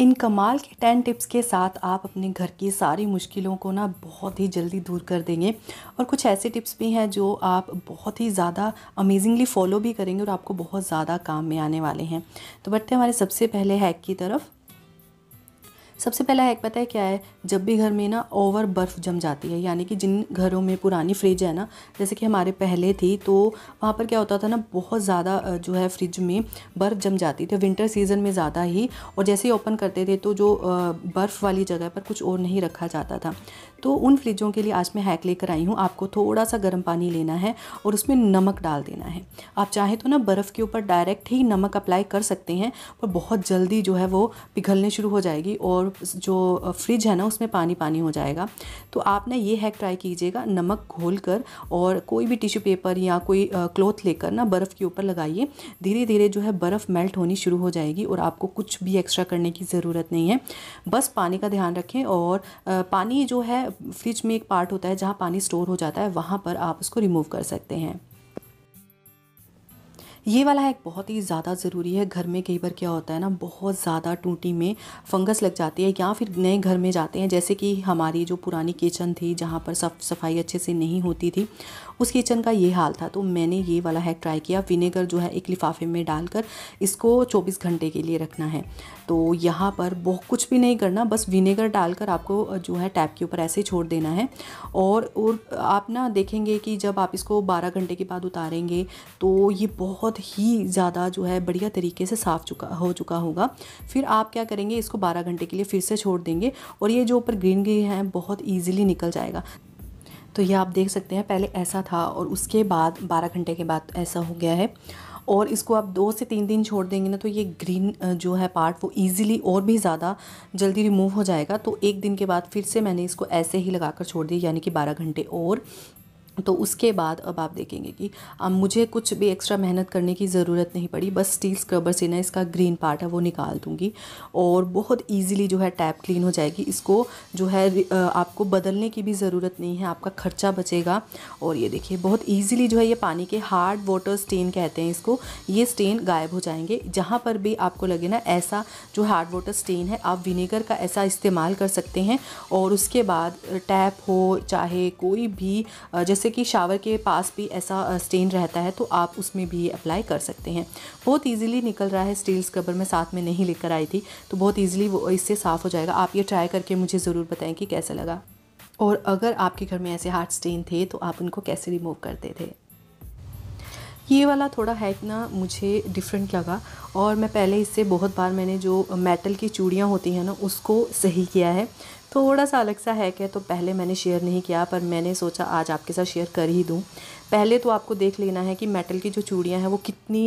इन कमाल के ten tips के साथ आप अपने घर की सारी मुश्किलों को ना बहुत ही जल्दी दूर कर देंगे और कुछ ऐसे टिप्स भी हैं जो आप बहुत ही ज़्यादा अमेजिंगली फॉलो भी करेंगे और आपको बहुत ज़्यादा काम में आने वाले हैं तो बढ़ते हमारे सबसे पहले हैक की तरफ सबसे पहला हैक पता है क्या है जब भी घर में ना ओवर बर्फ़ जम जाती है यानी कि जिन घरों में पुरानी फ्रिज है ना जैसे कि हमारे पहले थी तो वहाँ पर क्या होता था ना बहुत ज़्यादा जो है फ्रिज में बर्फ़ जम जाती थी विंटर सीज़न में ज़्यादा ही और जैसे ही ओपन करते थे तो जो बर्फ़ वाली जगह पर कुछ और नहीं रखा जाता था तो उन फ्रिजों के लिए आज मैं हैक लेकर आई हूँ आपको थोड़ा सा गर्म पानी लेना है और उसमें नमक डाल देना है आप चाहे तो ना बर्फ़ के ऊपर डायरेक्ट ही नमक अप्लाई कर सकते हैं पर बहुत जल्दी जो है वो पिघलने शुरू हो जाएगी और और जो फ्रिज है ना उसमें पानी पानी हो जाएगा तो आप ना ये हैक ट्राई कीजिएगा नमक घोल कर और कोई भी टिश्यू पेपर या कोई क्लॉथ लेकर ना बर्फ़ के ऊपर लगाइए धीरे धीरे जो है बर्फ़ मेल्ट होनी शुरू हो जाएगी और आपको कुछ भी एक्स्ट्रा करने की ज़रूरत नहीं है बस पानी का ध्यान रखें और पानी जो है फ्रिज में एक पार्ट होता है जहाँ पानी स्टोर हो जाता है वहाँ पर आप उसको रिमूव कर सकते हैं ये वाला हैक बहुत ही ज़्यादा ज़रूरी है घर में कई बार क्या होता है ना बहुत ज़्यादा टूटी में फंगस लग जाती है या फिर नए घर में जाते हैं जैसे कि हमारी जो पुरानी किचन थी जहाँ पर साफ सफाई अच्छे से नहीं होती थी उस किचन का ये हाल था तो मैंने ये वाला हैक ट्राई किया विनेगर जो है एक लिफाफे में डालकर इसको चौबीस घंटे के लिए रखना है तो यहाँ पर बहुत कुछ भी नहीं करना बस विनेगर डालकर आपको जो है टैप के ऊपर ऐसे ही छोड़ देना है और और आप ना देखेंगे कि जब आप इसको 12 घंटे के बाद उतारेंगे तो ये बहुत ही ज़्यादा जो है बढ़िया तरीके से साफ़ चुका हो चुका होगा फिर आप क्या करेंगे इसको 12 घंटे के लिए फिर से छोड़ देंगे और ये जो ऊपर ग्रीन ग्रीन है बहुत ईजिली निकल जाएगा तो ये आप देख सकते हैं पहले ऐसा था और उसके बाद 12 घंटे के बाद ऐसा हो गया है और इसको आप दो से तीन दिन छोड़ देंगे ना तो ये ग्रीन जो है पार्ट वो ईज़िली और भी ज़्यादा जल्दी रिमूव हो जाएगा तो एक दिन के बाद फिर से मैंने इसको ऐसे ही लगा कर छोड़ दिया यानी कि बारह घंटे और तो उसके बाद अब आप देखेंगे कि अब मुझे कुछ भी एक्स्ट्रा मेहनत करने की ज़रूरत नहीं पड़ी बस स्टील स्क्रबर से ना इसका ग्रीन पार्ट है वो निकाल दूँगी और बहुत इजीली जो है टैप क्लीन हो जाएगी इसको जो है आपको बदलने की भी ज़रूरत नहीं है आपका खर्चा बचेगा और ये देखिए बहुत ईजिली जो है ये पानी के हार्ड वाटर स्टेन कहते हैं इसको ये स्टेन गायब हो जाएंगे जहाँ पर भी आपको लगे ना ऐसा जो हार्ड वाटर स्टेन है आप विनेगर का ऐसा इस्तेमाल कर सकते हैं और उसके बाद टैप हो चाहे कोई भी जैसे जैसे कि शावर के पास भी ऐसा स्टेन रहता है तो आप उसमें भी अप्लाई कर सकते हैं बहुत ईजिली निकल रहा है स्टील स्क्रबर मैं साथ में नहीं लेकर आई थी तो बहुत ईजिली वो इससे साफ़ हो जाएगा आप ये ट्राई करके मुझे ज़रूर बताएं कि कैसा लगा और अगर आपके घर में ऐसे हार्ट स्टेन थे तो आप उनको कैसे रिमूव करते थे ये वाला थोड़ा हैक ना मुझे डिफरेंट लगा और मैं पहले इससे बहुत बार मैंने जो मेटल की चूड़ियाँ होती हैं ना उसको सही किया है थोड़ा सा अलग सा है क्या तो पहले मैंने शेयर नहीं किया पर मैंने सोचा आज आपके साथ शेयर कर ही दूँ पहले तो आपको देख लेना है कि मेटल की जो चूड़ियाँ हैं वो कितनी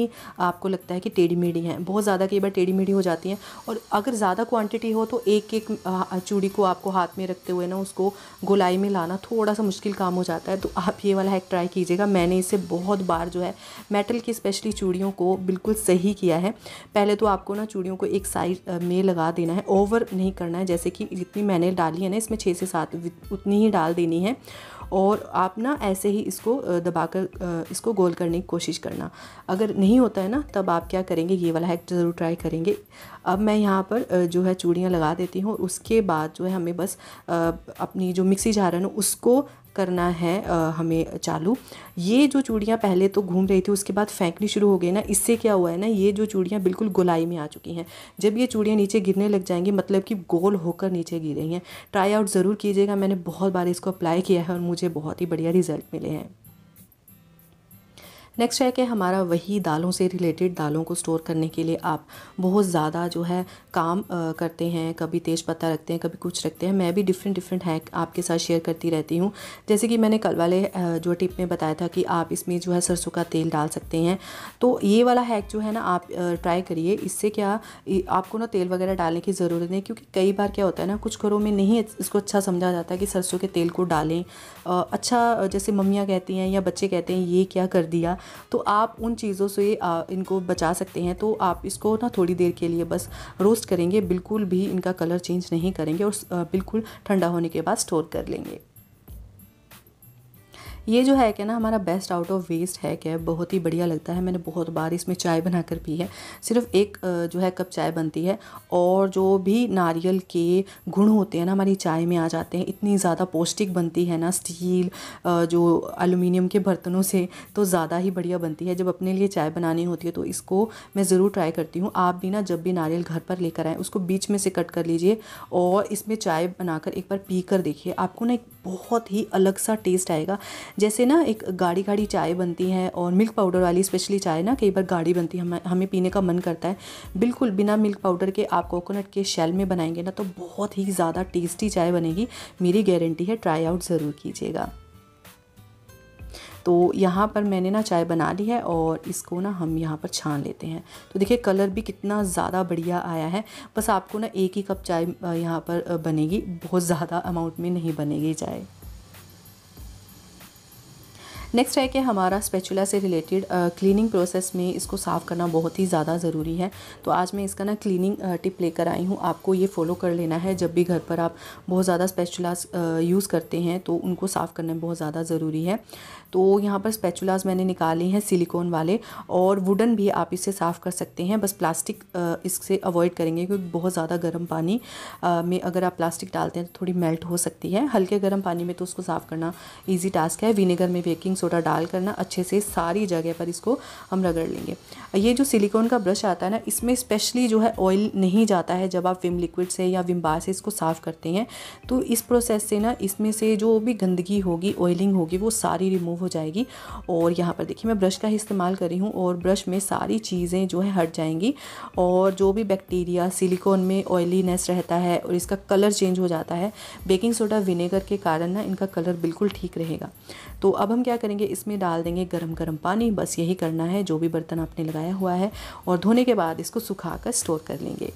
आपको लगता है कि टेढ़ी मेढ़ी हैं बहुत ज़्यादा कई बार टेढ़ी मेढ़ी हो जाती हैं और अगर ज़्यादा क्वांटिटी हो तो एक एक चूड़ी को आपको हाथ में रखते हुए ना उसको गोलाई में लाना थोड़ा सा मुश्किल काम हो जाता है तो आप ये वाला हैक ट्राई कीजिएगा मैंने इसे बहुत बार जो है मेटल की स्पेशली चूड़ियों को बिल्कुल सही किया है पहले तो आपको ना चूड़ियों को एक साइड में लगा देना है ओवर नहीं करना है जैसे कि जितनी मैंने डाली है ना इसमें छः से सात उतनी ही डाल देनी है और आप ना ऐसे ही इसको दबाकर इसको गोल करने की कोशिश करना अगर नहीं होता है ना तब आप क्या करेंगे ये वाला हैक ज़रूर ट्राई करेंगे अब मैं यहाँ पर जो है चूड़ियाँ लगा देती हूँ उसके बाद जो है हमें बस अपनी जो मिक्सी झारन उसको करना है हमें चालू ये जो चूड़ियाँ पहले तो घूम रही थी उसके बाद फेंकनी शुरू हो गई ना इससे क्या हुआ है ना ये जो चूड़ियाँ बिल्कुल गोलाई में आ चुकी हैं जब ये चूड़ियाँ नीचे गिरने लग जाएंगी मतलब कि गोल होकर नीचे गिर रही हैं ट्राई आउट ज़रूर कीजिएगा मैंने बहुत बार इसको अप्लाई किया है और मुझे मुझे बहुत ही बढ़िया रिज़ल्ट मिले हैं नेक्स्ट है कि हमारा वही दालों से रिलेटेड दालों को स्टोर करने के लिए आप बहुत ज़्यादा जो है काम करते हैं कभी तेज़ पत्ता रखते हैं कभी कुछ रखते हैं मैं भी डिफरेंट डिफरेंट हैक आपके साथ शेयर करती रहती हूँ जैसे कि मैंने कल वाले जो टिप में बताया था कि आप इसमें जो है सरसों का तेल डाल सकते हैं तो ये वाला हैक जो है ना आप ट्राई करिए इससे क्या आपको ना तेल वगैरह डालने की ज़रूरत नहीं क्योंकि कई बार क्या होता है ना कुछ घरों में नहीं इसको अच्छा समझा जाता है कि सरसों के तेल को डालें अच्छा जैसे मम्मियाँ कहती हैं या बच्चे कहते हैं ये क्या कर दिया तो आप उन चीज़ों से इनको बचा सकते हैं तो आप इसको ना थोड़ी देर के लिए बस रोस्ट करेंगे बिल्कुल भी इनका कलर चेंज नहीं करेंगे और बिल्कुल ठंडा होने के बाद स्टोर कर लेंगे ये जो है कि ना हमारा बेस्ट आउट ऑफ वेस्ट है है बहुत ही बढ़िया लगता है मैंने बहुत बार इसमें चाय बना कर पी है सिर्फ एक जो है कप चाय बनती है और जो भी नारियल के गुण होते हैं ना हमारी चाय में आ जाते हैं इतनी ज़्यादा पौष्टिक बनती है ना स्टील जो अलूमिनियम के बर्तनों से तो ज़्यादा ही बढ़िया बनती है जब अपने लिए चाय बनानी होती है तो इसको मैं ज़रूर ट्राई करती हूँ आप भी ना जब भी नारियल घर पर लेकर आएँ उसको बीच में से कट कर लीजिए और इसमें चाय बनाकर एक बार पी कर देखिए आपको ना एक बहुत ही अलग सा टेस्ट आएगा जैसे ना एक गाढ़ी गाढ़ी चाय बनती है और मिल्क पाउडर वाली स्पेशली चाय ना कई बार गाढ़ी बनती है हमें हमें पीने का मन करता है बिल्कुल बिना मिल्क पाउडर के आप कोकोनट के शेल में बनाएंगे ना तो बहुत ही ज़्यादा टेस्टी चाय बनेगी मेरी गारंटी है ट्राई आउट ज़रूर कीजिएगा तो यहाँ पर मैंने ना चाय बना ली है और इसको ना हम यहाँ पर छान लेते हैं तो देखिए कलर भी कितना ज़्यादा बढ़िया आया है बस आपको ना एक ही कप चाय यहाँ पर बनेगी बहुत ज़्यादा अमाउंट में नहीं बनेगी चाय नेक्स्ट है कि हमारा स्पेचुला से रिलेटेड क्लीनिंग प्रोसेस में इसको साफ़ करना बहुत ही ज़्यादा ज़रूरी है तो आज मैं इसका ना क्लीनिंग टिप लेकर आई हूँ आपको ये फॉलो कर लेना है जब भी घर पर आप बहुत ज़्यादा स्पेचुलास यूज़ करते हैं तो उनको साफ़ करना बहुत ज़्यादा ज़रूरी है तो यहाँ पर स्पेचुलाज मैंने निकाले हैं सिलिकॉन वाले और वुडन भी आप इसे साफ़ कर सकते हैं बस प्लास्टिक इससे अवॉइड करेंगे क्योंकि बहुत ज़्यादा गर्म पानी में अगर आप प्लास्टिक डालते हैं तो थोड़ी मेल्ट हो सकती है हल्के गर्म पानी में तो उसको साफ़ करना ईजी टास्क है विनेगर में बेकिंग सोडा डाल ना अच्छे से सारी जगह पर इसको हम रगड़ लेंगे ये जो सिलिकॉन का ब्रश आता है ना इसमें स्पेशली जो है ऑयल नहीं जाता है जब आप विम लिक्विड से या विम बार से इसको साफ़ करते हैं तो इस प्रोसेस से ना इसमें से जो भी गंदगी होगी ऑयलिंग होगी वो सारी रिमूव हो जाएगी और यहाँ पर देखिए मैं ब्रश का इस्तेमाल कर रही हूँ और ब्रश में सारी चीज़ें जो है हट जाएंगी और जो भी बैक्टीरिया सिलिकॉन में ऑयलीनेस रहता है और इसका कलर चेंज हो जाता है बेकिंग सोडा विनेगर के कारण ना इनका कलर बिल्कुल ठीक रहेगा तो अब हम क्या करें करेंगे इसमें डाल देंगे गर्म गर्म पानी बस यही करना है जो भी बर्तन आपने लगाया हुआ है और धोने के बाद इसको सुखा कर स्टोर कर लेंगे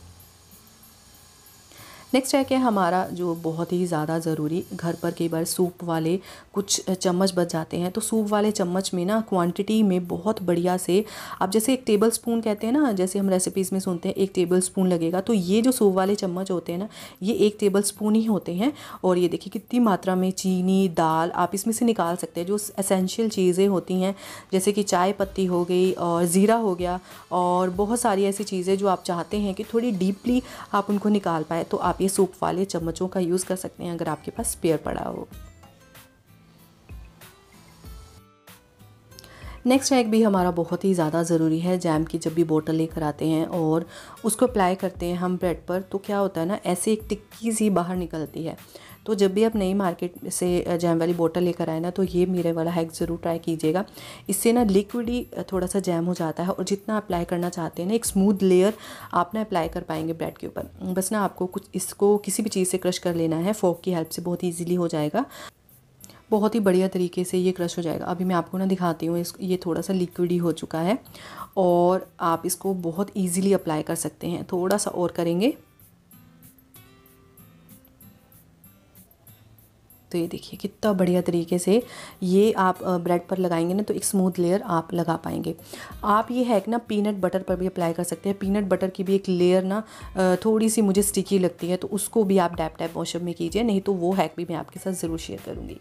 नेक्स्ट है कि हमारा जो बहुत ही ज़्यादा ज़रूरी घर पर कई बार सूप वाले कुछ चम्मच बच जाते हैं तो सूप वाले चम्मच में ना क्वांटिटी में बहुत बढ़िया से आप जैसे एक टेबल स्पून कहते हैं ना जैसे हम रेसिपीज़ में सुनते हैं एक टेबल स्पून लगेगा तो ये जो सूप वाले चम्मच होते हैं ना ये एक टेबल स्पून ही होते हैं और ये देखिए कितनी मात्रा में चीनी दाल आप इसमें से निकाल सकते हैं जो असेंशियल चीज़ें होती हैं जैसे कि चाय पत्ती हो गई और ज़ीरा हो गया और बहुत सारी ऐसी चीज़ें जो आप चाहते हैं कि थोड़ी डीपली आप उनको निकाल पाए तो आप मोटे सूप वाले चम्मचों का यूज़ कर सकते हैं अगर आपके पास स्पेयर पड़ा हो नेक्स्ट एग भी हमारा बहुत ही ज़्यादा ज़रूरी है जैम की जब भी बोतल लेकर आते हैं और उसको अप्लाई करते हैं हम ब्रेड पर तो क्या होता है ना ऐसे एक टिक्की सी बाहर निकलती है तो जब भी आप नई मार्केट से जैम वाली बोतल लेकर आए ना तो ये मेरे वाला हैक ज़रूर ट्राई कीजिएगा इससे ना लिक्विड ही थोड़ा सा जैम हो जाता है और जितना अप्लाई करना चाहते हैं ना एक स्मूथ लेयर आप ना अप्लाई कर पाएंगे ब्रेड के ऊपर बस ना आपको कुछ इसको किसी भी चीज़ से क्रश कर लेना है फोक की हेल्प से बहुत ईजिली हो जाएगा बहुत ही बढ़िया तरीके से ये क्रश हो जाएगा अभी मैं आपको ना दिखाती हूँ इस ये थोड़ा सा लिक्विड ही हो चुका है और आप इसको बहुत इजीली अप्लाई कर सकते हैं थोड़ा सा और करेंगे तो ये देखिए कितना बढ़िया तरीके से ये आप ब्रेड पर लगाएंगे ना तो एक स्मूथ लेयर आप लगा पाएंगे आप ये हैक ना पीनट बटर पर भी अप्लाई कर सकते हैं पीनट बटर की भी एक लेयर ना थोड़ी सी मुझे स्टिकी लगती है तो उसको भी आप डैप डैप वॉशअप में कीजिए नहीं तो वो हैक भी मैं आपके साथ ज़रूर शेयर करूँगी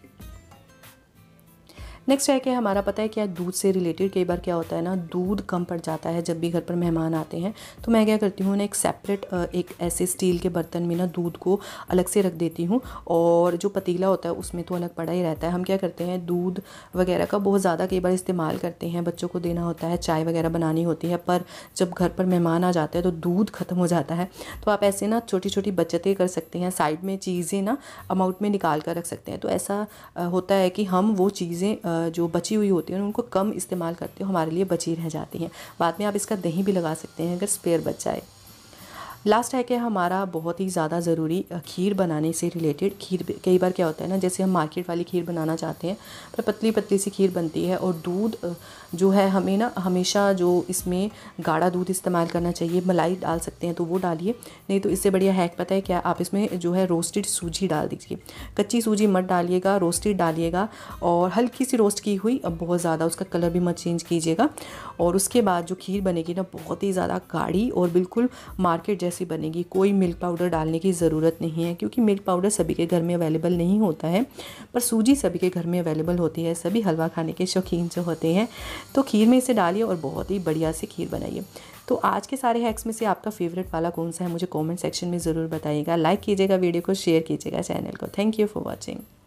नेक्स्ट है कि हमारा पता है क्या दूध से रिलेटेड कई बार क्या होता है ना दूध कम पड़ जाता है जब भी घर पर मेहमान आते हैं तो मैं क्या करती हूँ ना एक सेपरेट एक ऐसे स्टील के बर्तन में ना दूध को अलग से रख देती हूँ और जो पतीला होता है उसमें तो अलग पड़ा ही रहता है हम क्या करते हैं दूध वगैरह का बहुत ज़्यादा कई बार इस्तेमाल करते हैं बच्चों को देना होता है चाय वगैरह बनानी होती है पर जब घर पर मेहमान आ जाते हैं तो दूध ख़त्म हो जाता है तो आप ऐसे ना छोटी छोटी बचतें कर सकते हैं साइड में चीज़ें ना अमाउंट में निकाल कर रख सकते हैं तो ऐसा होता है कि हम वो चीज़ें जो बची हुई होती है उनको कम इस्तेमाल करते हो हमारे लिए बची रह जाती हैं बाद में आप इसका दही भी लगा सकते हैं अगर स्पेयर बच जाए लास्ट है कि हमारा बहुत ही ज़्यादा ज़रूरी खीर बनाने से रिलेटेड खीर कई बार क्या होता है ना जैसे हम मार्केट वाली खीर बनाना चाहते हैं पर पतली पतली सी खीर बनती है और दूध जो है हमें ना हमेशा जो इसमें गाढ़ा दूध इस्तेमाल करना चाहिए मलाई डाल सकते हैं तो वो डालिए नहीं तो इससे बढ़िया हैक पता है क्या आप इसमें जो है रोस्टेड सूजी डाल दीजिए कच्ची सूजी मत डालिएगा रोस्टेड डालिएगा और हल्की सी रोस्ट की हुई अब बहुत ज़्यादा उसका कलर भी मत चेंज कीजिएगा और उसके बाद जो खीर बनेगी ना बहुत ही ज़्यादा गाढ़ी और बिल्कुल मार्केट जैसे ऐसी बनेगी कोई मिल्क पाउडर डालने की ज़रूरत नहीं है क्योंकि मिल्क पाउडर सभी के घर में अवेलेबल नहीं होता है पर सूजी सभी के घर में अवेलेबल होती है सभी हलवा खाने के शौकीन जो होते हैं तो खीर में इसे डालिए और बहुत ही बढ़िया से खीर बनाइए तो आज के सारे हैक्स में से आपका फेवरेट वाला कौन सा है मुझे कमेंट सेक्शन में ज़रूर बताइएगा लाइक कीजिएगा वीडियो को शेयर कीजिएगा चैनल को थैंक यू फॉर वॉचिंग